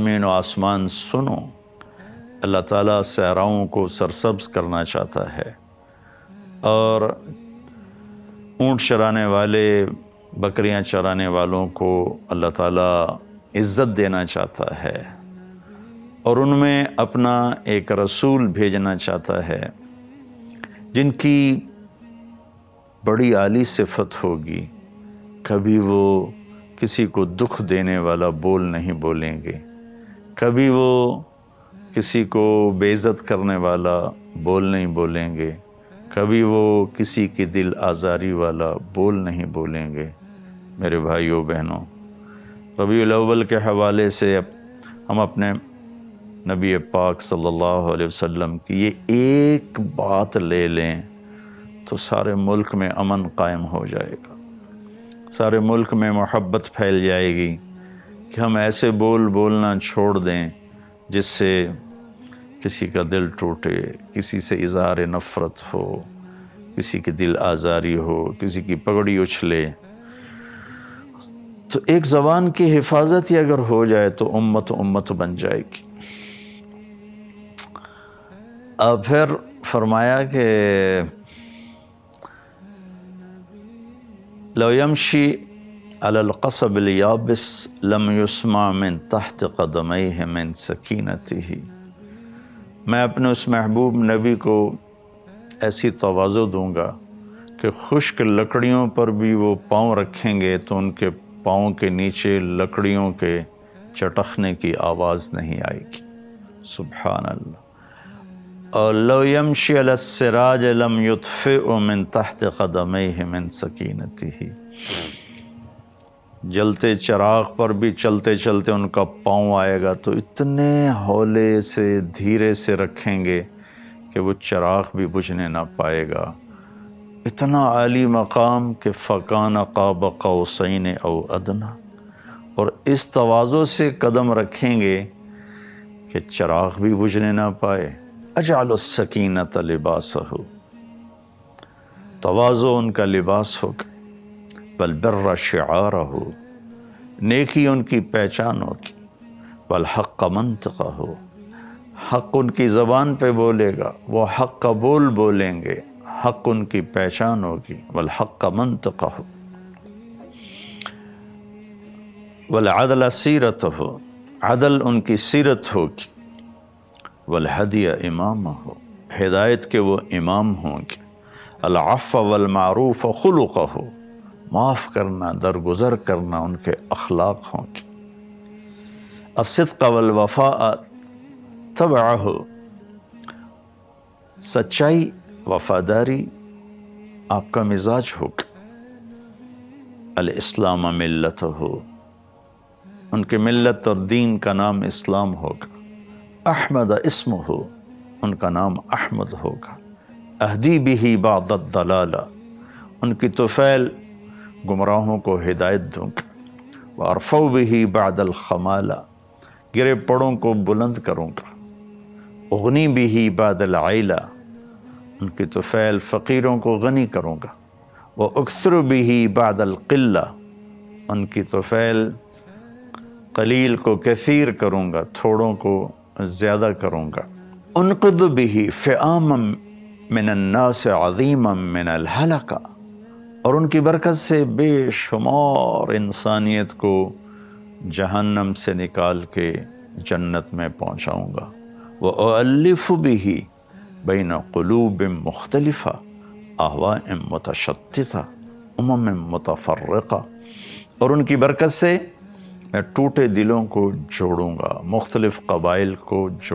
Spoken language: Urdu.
زمین و آسمان سنو اللہ تعالیٰ سہراؤں کو سرسبز کرنا چاہتا ہے اور اونٹ چرانے والے بکریاں چرانے والوں کو اللہ تعالیٰ عزت دینا چاہتا ہے اور ان میں اپنا ایک رسول بھیجنا چاہتا ہے جن کی بڑی عالی صفت ہوگی کبھی وہ کسی کو دکھ دینے والا بول نہیں بولیں گے کبھی وہ کسی کو بے عزت کرنے والا بول نہیں بولیں گے کبھی وہ کسی کی دل آزاری والا بول نہیں بولیں گے میرے بھائیوں بہنوں ربیع الاول کے حوالے سے ہم اپنے نبی پاک صلی اللہ علیہ وسلم کی یہ ایک بات لے لیں تو سارے ملک میں امن قائم ہو جائے گا سارے ملک میں محبت پھیل جائے گی کہ ہم ایسے بول بولنا چھوڑ دیں جس سے کسی کا دل ٹوٹے کسی سے اظہار نفرت ہو کسی کی دل آزاری ہو کسی کی پگڑی اچھلے تو ایک زبان کی حفاظت ہی اگر ہو جائے تو امت امت بن جائے گی اب پھر فرمایا کہ لو یمشی القصب لم يسمع من تحت قدميه من سکینتی میں اپنے اس محبوب نبی کو ایسی توازو دوں گا کہ خشک لکڑیوں پر بھی وہ پاؤں رکھیں گے تو ان کے پاؤں کے نیچے لکڑیوں کے چٹخنے کی آواز نہیں آئے گی سبحان اللہ لو السراج لم يطفئ من تحت قدميه من سکینتی جلتے چراغ پر بھی چلتے چلتے ان کا پاؤں آئے گا تو اتنے ہولے سے دھیرے سے رکھیں گے کہ وہ چراغ بھی بجھنے نہ پائے گا اتنا عالی مقام کہ فقان قاب قوسین او ادنا اور اس توازو سے قدم رکھیں گے کہ چراغ بھی بجھنے نہ پائے اجعل السکینت لباسہ توازو ان کا لباس ہو بلبر شعر ہو نیکی ان کی پہچان ہوگی بالحق منطقہ ہو حق ان کی زبان پہ بولے گا وہ حق کا بول بولیں گے حق ان کی پہچان ہوگی حق کا منطقہ ہو عدل سیرت ہو عدل ان کی سیرت ہوگی والحدیہ امام ہو ہدایت کے وہ امام ہوں گے العف والمعروف خلق ہو معاف کرنا درگزر کرنا ان کے اخلاق ہوں گے الصدق والوفاء تبعہ سچائی وفاداری آپ کا مزاج ہوگا الاسلام ملت ہو ان کے ملت اور دین کا نام اسلام ہوگا احمد اسم ہو ان کا نام احمد ہوگا اہدی بھی بعض الدلالہ ان کی توفیل گمراہوں کو ہدایت دوں گا وارفو بھی بعد خمالہ گرے پڑوں کو بلند کروں گا اغنی بھی بعد عائلہ ان کی تو فقیروں کو غنی کروں گا وہ اکثر بھی بعد القلہ ان کی تو قلیل کو کثیر کروں گا تھوڑوں کو زیادہ کروں گا ان بھی فعام من الناس سے من الحلقہ اور ان کی برکت سے بے شمار انسانیت کو جہنم سے نکال کے جنت میں پہنچاؤں گا وہ الف بھی ہی بین قلوب مختلف آوا متشتتہ امم متفرقہ اور ان کی برکت سے میں ٹوٹے دلوں کو جوڑوں گا مختلف قبائل کو جوڑوں